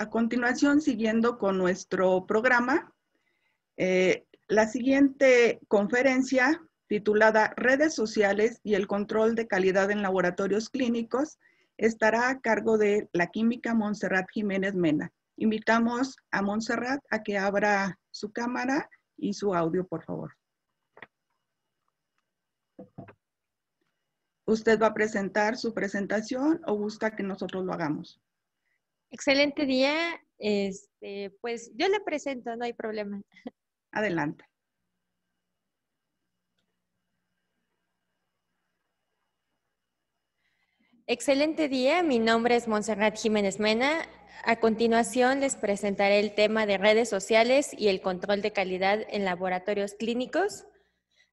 A continuación, siguiendo con nuestro programa, eh, la siguiente conferencia titulada Redes sociales y el control de calidad en laboratorios clínicos estará a cargo de la química Montserrat Jiménez Mena. Invitamos a Montserrat a que abra su cámara y su audio, por favor. Usted va a presentar su presentación o busca que nosotros lo hagamos. Excelente día. Este, pues yo le presento, no hay problema. Adelante. Excelente día, mi nombre es Montserrat Jiménez Mena. A continuación les presentaré el tema de redes sociales y el control de calidad en laboratorios clínicos.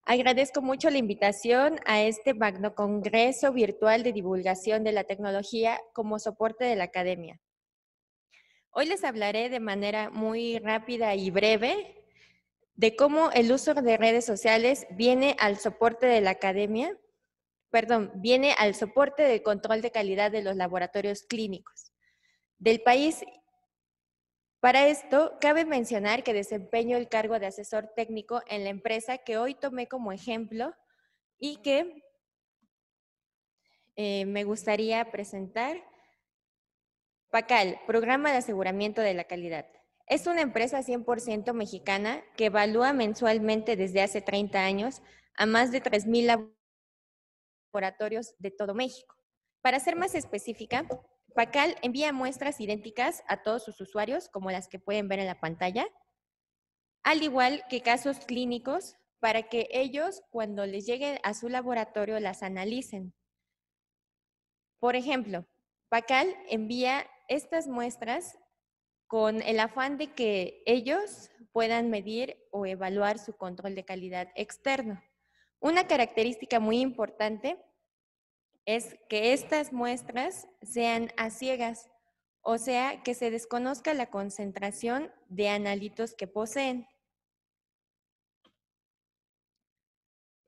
Agradezco mucho la invitación a este magno congreso virtual de divulgación de la tecnología como soporte de la academia. Hoy les hablaré de manera muy rápida y breve de cómo el uso de redes sociales viene al soporte de la academia, perdón, viene al soporte del control de calidad de los laboratorios clínicos del país. Para esto, cabe mencionar que desempeño el cargo de asesor técnico en la empresa que hoy tomé como ejemplo y que eh, me gustaría presentar. Pacal, Programa de Aseguramiento de la Calidad. Es una empresa 100% mexicana que evalúa mensualmente desde hace 30 años a más de 3.000 laboratorios de todo México. Para ser más específica, Pacal envía muestras idénticas a todos sus usuarios, como las que pueden ver en la pantalla, al igual que casos clínicos, para que ellos, cuando les lleguen a su laboratorio, las analicen. Por ejemplo, Pacal envía estas muestras con el afán de que ellos puedan medir o evaluar su control de calidad externo. Una característica muy importante es que estas muestras sean a ciegas, o sea, que se desconozca la concentración de analitos que poseen.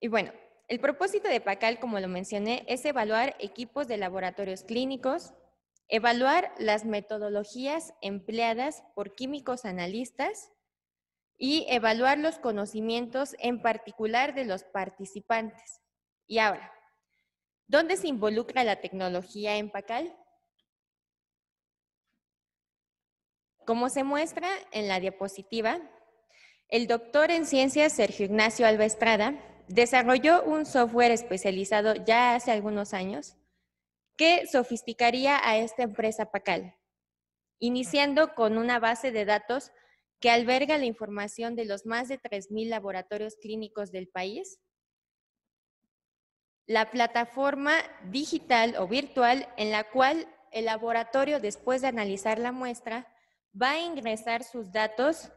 Y bueno, el propósito de PACAL, como lo mencioné, es evaluar equipos de laboratorios clínicos, evaluar las metodologías empleadas por químicos analistas y evaluar los conocimientos en particular de los participantes. Y ahora, ¿dónde se involucra la tecnología en PACAL? Como se muestra en la diapositiva, el doctor en ciencias Sergio Ignacio Alba Estrada desarrolló un software especializado ya hace algunos años que sofisticaría a esta empresa Pacal, iniciando con una base de datos que alberga la información de los más de 3.000 laboratorios clínicos del país, la plataforma digital o virtual en la cual el laboratorio, después de analizar la muestra, va a ingresar sus datos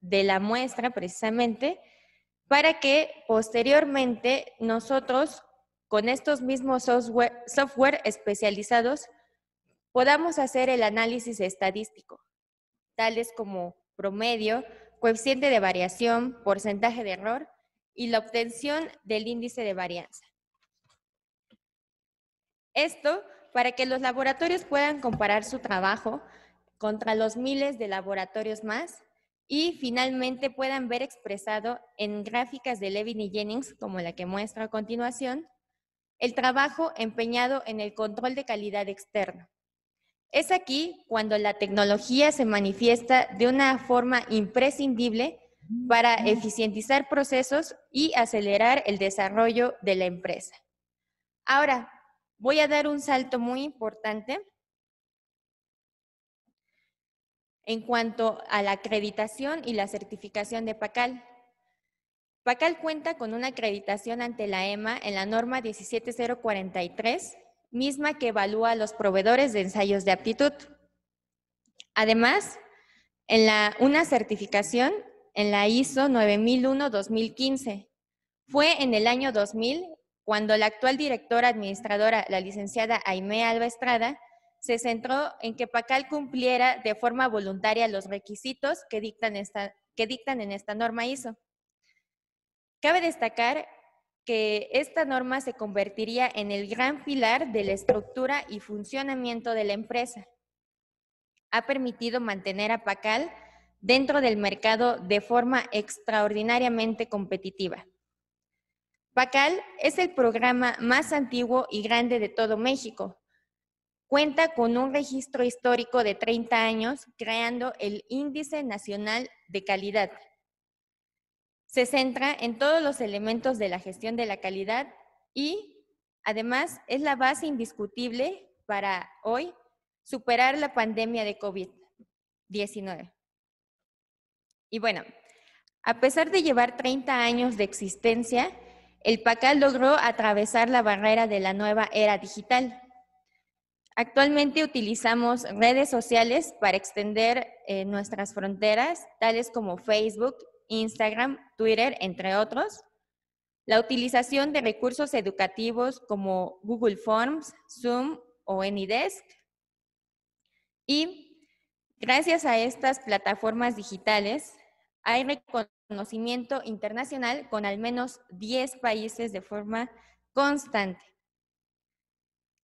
de la muestra precisamente para que posteriormente nosotros con estos mismos software, especializados podamos hacer el análisis estadístico, tales como promedio, coeficiente de variación, porcentaje de error y la obtención del índice de varianza. Esto para que los laboratorios puedan comparar su trabajo contra los miles de laboratorios más y finalmente puedan ver expresado en gráficas de Levin y Jennings, como la que muestro a continuación, el trabajo empeñado en el control de calidad externo. Es aquí cuando la tecnología se manifiesta de una forma imprescindible para eficientizar procesos y acelerar el desarrollo de la empresa. Ahora, voy a dar un salto muy importante en cuanto a la acreditación y la certificación de PACAL. PACAL cuenta con una acreditación ante la EMA en la norma 17043, misma que evalúa a los proveedores de ensayos de aptitud. Además, en la, una certificación en la ISO 9001-2015. Fue en el año 2000 cuando la actual directora administradora, la licenciada Aimea Alba Estrada, se centró en que Pacal cumpliera de forma voluntaria los requisitos que dictan, que dictan en esta norma ISO. Cabe destacar que esta norma se convertiría en el gran pilar de la estructura y funcionamiento de la empresa. Ha permitido mantener a Pacal dentro del mercado de forma extraordinariamente competitiva. Pacal es el programa más antiguo y grande de todo México, cuenta con un registro histórico de 30 años, creando el Índice Nacional de Calidad. Se centra en todos los elementos de la gestión de la calidad y, además, es la base indiscutible para hoy superar la pandemia de COVID-19. Y bueno, a pesar de llevar 30 años de existencia, el PACAL logró atravesar la barrera de la nueva era digital Actualmente utilizamos redes sociales para extender eh, nuestras fronteras, tales como Facebook, Instagram, Twitter, entre otros. La utilización de recursos educativos como Google Forms, Zoom o AnyDesk. Y gracias a estas plataformas digitales, hay reconocimiento internacional con al menos 10 países de forma constante.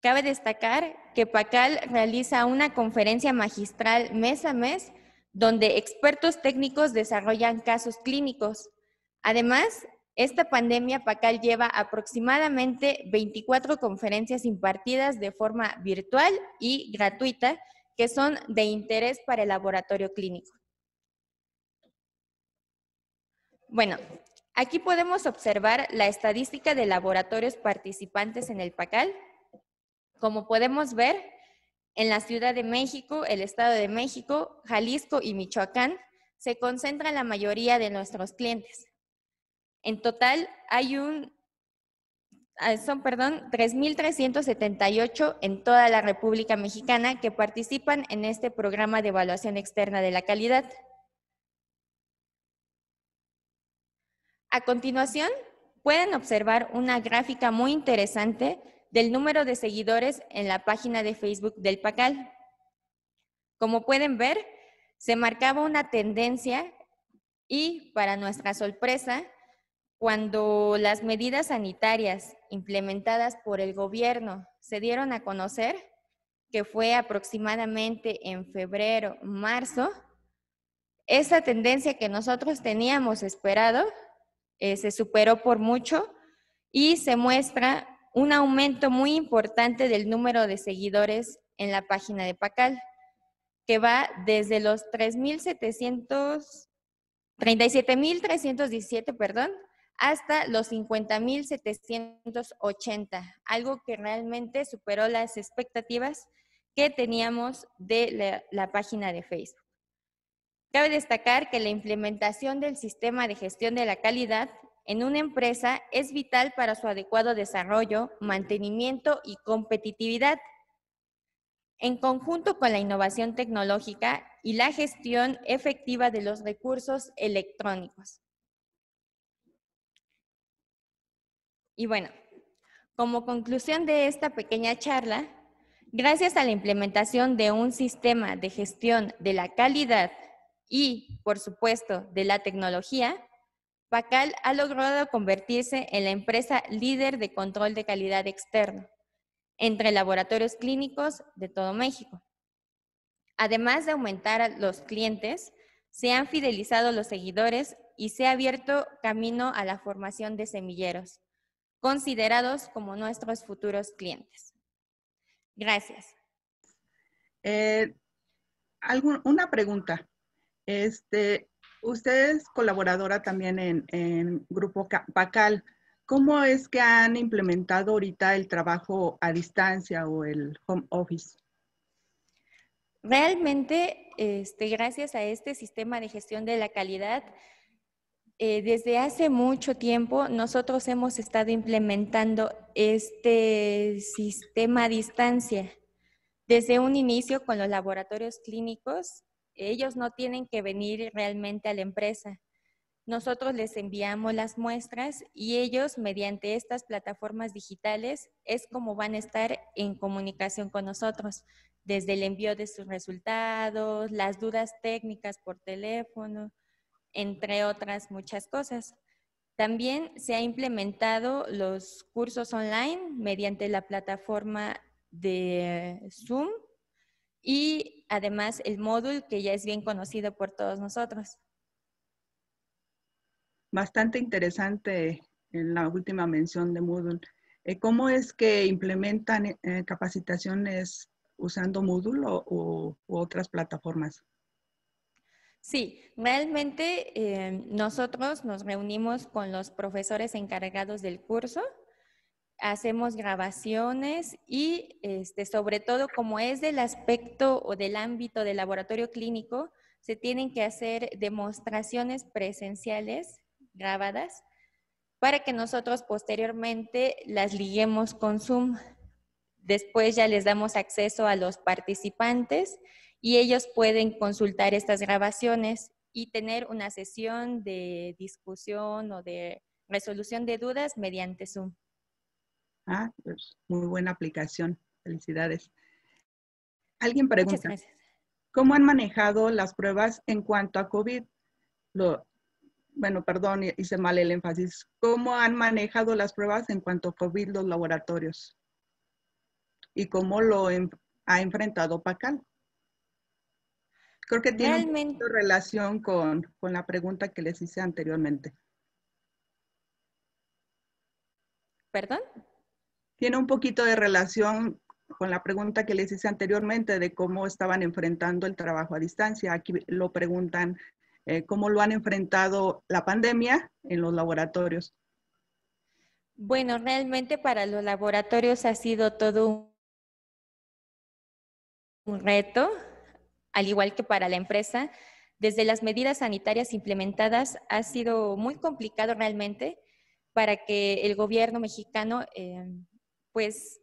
Cabe destacar que Pacal realiza una conferencia magistral mes a mes donde expertos técnicos desarrollan casos clínicos. Además, esta pandemia Pacal lleva aproximadamente 24 conferencias impartidas de forma virtual y gratuita que son de interés para el laboratorio clínico. Bueno, aquí podemos observar la estadística de laboratorios participantes en el Pacal como podemos ver, en la Ciudad de México, el Estado de México, Jalisco y Michoacán se concentra la mayoría de nuestros clientes. En total hay un ah, son, perdón, 3.378 en toda la República Mexicana que participan en este programa de evaluación externa de la calidad. A continuación, pueden observar una gráfica muy interesante del número de seguidores en la página de Facebook del Pacal. Como pueden ver, se marcaba una tendencia y, para nuestra sorpresa, cuando las medidas sanitarias implementadas por el gobierno se dieron a conocer, que fue aproximadamente en febrero, marzo, esa tendencia que nosotros teníamos esperado eh, se superó por mucho y se muestra un aumento muy importante del número de seguidores en la página de Pacal, que va desde los 37.317, perdón, hasta los 50.780, algo que realmente superó las expectativas que teníamos de la, página de Facebook. Cabe destacar que la implementación del sistema de gestión de la calidad en una empresa es vital para su adecuado desarrollo, mantenimiento y competitividad. En conjunto con la innovación tecnológica y la gestión efectiva de los recursos electrónicos. Y bueno, como conclusión de esta pequeña charla, gracias a la implementación de un sistema de gestión de la calidad y, por supuesto, de la tecnología, Pacal ha logrado convertirse en la empresa líder de control de calidad externo entre laboratorios clínicos de todo México. Además de aumentar a los clientes, se han fidelizado los seguidores y se ha abierto camino a la formación de semilleros, considerados como nuestros futuros clientes. Gracias. Eh, una pregunta. Este, Usted es colaboradora también en, en Grupo Pacal. ¿Cómo es que han implementado ahorita el trabajo a distancia o el home office? Realmente, este, gracias a este sistema de gestión de la calidad, eh, desde hace mucho tiempo nosotros hemos estado implementando este sistema a distancia. Desde un inicio con los laboratorios clínicos, ellos no tienen que venir realmente a la empresa. Nosotros les enviamos las muestras y ellos mediante estas plataformas digitales es como van a estar en comunicación con nosotros, desde el envío de sus resultados, las dudas técnicas por teléfono, entre otras muchas cosas. También se han implementado los cursos online mediante la plataforma de Zoom y además el módulo que ya es bien conocido por todos nosotros. Bastante interesante en la última mención de Moodle. Eh, ¿Cómo es que implementan eh, capacitaciones usando Moodle o, u otras plataformas? Sí, realmente eh, nosotros nos reunimos con los profesores encargados del curso hacemos grabaciones y este, sobre todo como es del aspecto o del ámbito del laboratorio clínico, se tienen que hacer demostraciones presenciales grabadas para que nosotros posteriormente las liguemos con Zoom. Después ya les damos acceso a los participantes y ellos pueden consultar estas grabaciones y tener una sesión de discusión o de resolución de dudas mediante Zoom. Ah, pues, muy buena aplicación. Felicidades. Alguien pregunta, ¿cómo han manejado las pruebas en cuanto a COVID? bueno, perdón, hice mal el énfasis. ¿Cómo han manejado las pruebas en cuanto a COVID los laboratorios? ¿Y cómo lo ha enfrentado Pacal? Creo que tiene relación con, con la pregunta que les hice anteriormente. ¿Perdón? tiene un poquito de relación con la pregunta que les hice anteriormente de cómo estaban enfrentando el trabajo a distancia. Aquí lo preguntan eh, cómo lo han enfrentado la pandemia en los laboratorios. Bueno, realmente para los laboratorios ha sido todo un reto, al igual que para la empresa. Desde las medidas sanitarias implementadas ha sido muy complicado realmente para que el gobierno mexicano eh, pues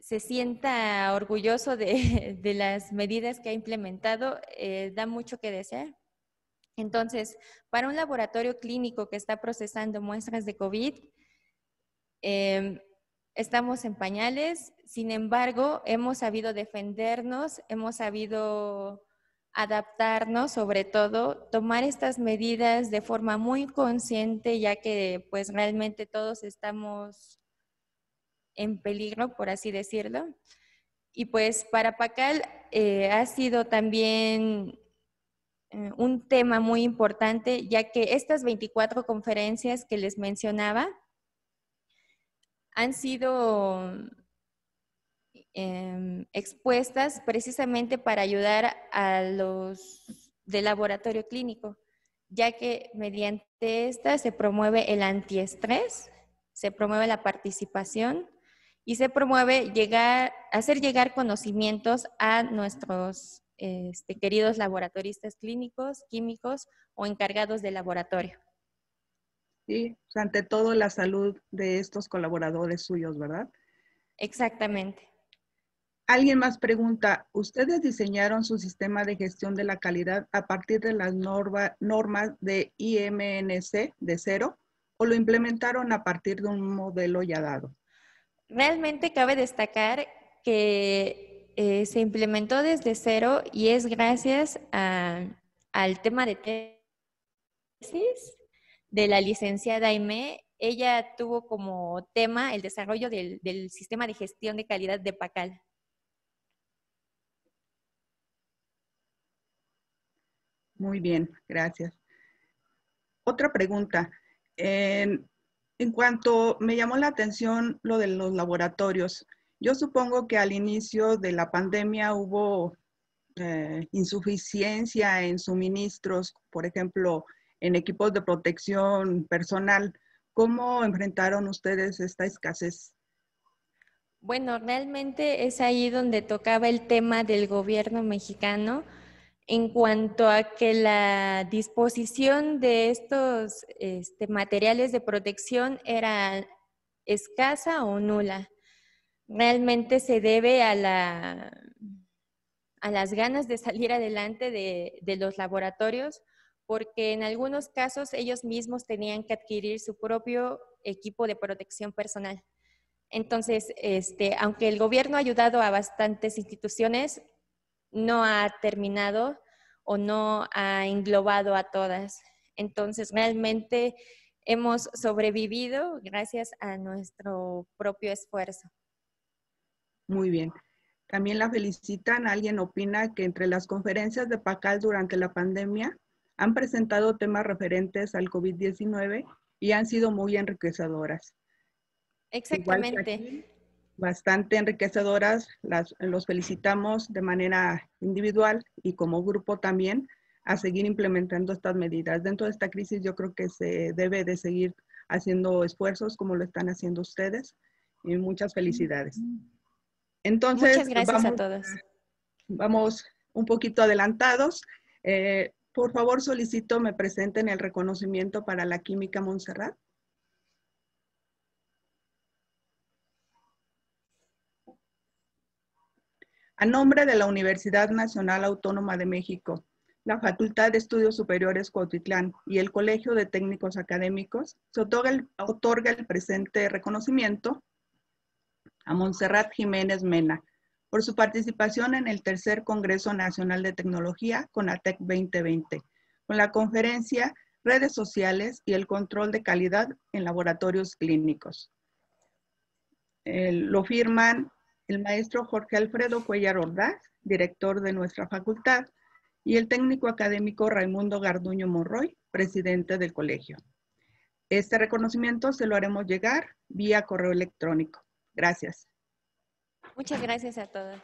se sienta orgulloso de, las medidas que ha implementado, eh, da mucho que desear. Entonces, para un laboratorio clínico que está procesando muestras de COVID, em, estamos en pañales, sin embargo, hemos sabido defendernos, hemos sabido adaptarnos, sobre todo, tomar estas medidas de forma muy consciente, ya que pues realmente todos estamos en peligro, por así decirlo. Y pues para Pacal eh, ha sido también eh, un tema muy importante, ya que estas 24 conferencias que les mencionaba han sido em, expuestas precisamente para ayudar a los del laboratorio clínico, ya que mediante esta se promueve el antiestrés, se promueve la participación, y se promueve llegar, hacer llegar conocimientos a nuestros este, queridos laboratoristas clínicos, químicos o encargados de laboratorio. Sí, ante todo la salud de estos colaboradores suyos, ¿verdad? Exactamente. Alguien más pregunta, ¿ustedes diseñaron su sistema de gestión de la calidad a partir de las normas de IMNC de cero o lo implementaron a partir de un modelo ya dado? Realmente cabe destacar que eh, se implementó desde cero y es gracias al tema de tesis de la licenciada Aime. Ella tuvo como tema el desarrollo del, del sistema de gestión de calidad de Pacal. Muy bien, gracias. Otra pregunta. En, en cuanto me llamó la atención lo de los laboratorios, yo supongo que al inicio de la pandemia hubo eh, insuficiencia en suministros, por ejemplo, en equipos de protección personal. ¿Cómo enfrentaron ustedes esta escasez? Bueno, realmente es ahí donde tocaba el tema del gobierno mexicano en cuanto a que la disposición de estos este, materiales de protección era escasa o nula. Realmente se debe a, las ganas de salir adelante de, los laboratorios, porque en algunos casos ellos mismos tenían que adquirir su propio equipo de protección personal. Entonces, este, aunque el gobierno ha ayudado a bastantes instituciones, no ha terminado o no ha englobado a todas. Entonces, realmente hemos sobrevivido gracias a nuestro propio esfuerzo. Muy bien. También la felicitan. Alguien opina que entre las conferencias de PACAL durante la pandemia han presentado temas referentes al COVID-19 y han sido muy enriquecedoras. Exactamente bastante enriquecedoras. los felicitamos de manera individual y como grupo también a seguir implementando estas medidas. Dentro de esta crisis yo creo que se debe de seguir haciendo esfuerzos como lo están haciendo ustedes y muchas felicidades. Entonces, muchas gracias vamos, a todos. Vamos un poquito adelantados. Eh, por favor, solicito me presenten el reconocimiento para la química Montserrat. A nombre de la Universidad Nacional Autónoma de México, la Facultad de Estudios Superiores Cuautitlán y el Colegio de Técnicos Académicos, se otorga el, presente reconocimiento a Montserrat Jiménez Mena por su participación en el tercer Congreso Nacional de Tecnología con ATEC 2020, con la conferencia Redes Sociales y el Control de Calidad en Laboratorios Clínicos. Eh, lo firman el maestro Jorge Alfredo Cuellar Ordaz, director de nuestra facultad, y el técnico académico Raimundo Garduño Morroy, presidente del colegio. Este reconocimiento se lo haremos llegar vía correo electrónico. Gracias. Muchas gracias a todos.